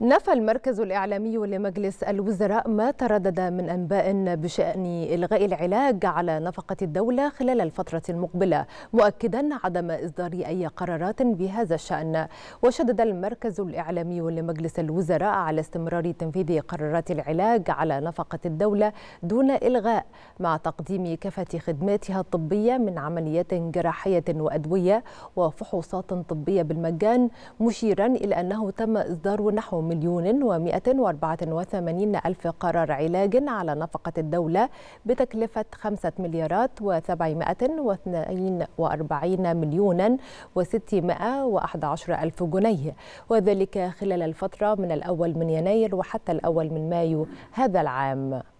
نفى المركز الإعلامي لمجلس الوزراء ما تردد من أنباء بشأن إلغاء العلاج على نفقة الدولة خلال الفترة المقبلة مؤكدا عدم إصدار أي قرارات بهذا الشأن وشدد المركز الإعلامي لمجلس الوزراء على استمرار تنفيذ قرارات العلاج على نفقة الدولة دون إلغاء مع تقديم كافة خدماتها الطبية من عمليات جراحية وأدوية وفحوصات طبية بالمجان مشيرا إلى أنه تم إصدار نحو مليون و184 ألف قرار علاج على نفقة الدولة بتكلفة 5 مليارات و742 مليونا و611 ألف جنيه وذلك خلال الفترة من الأول من يناير وحتى الأول من مايو هذا العام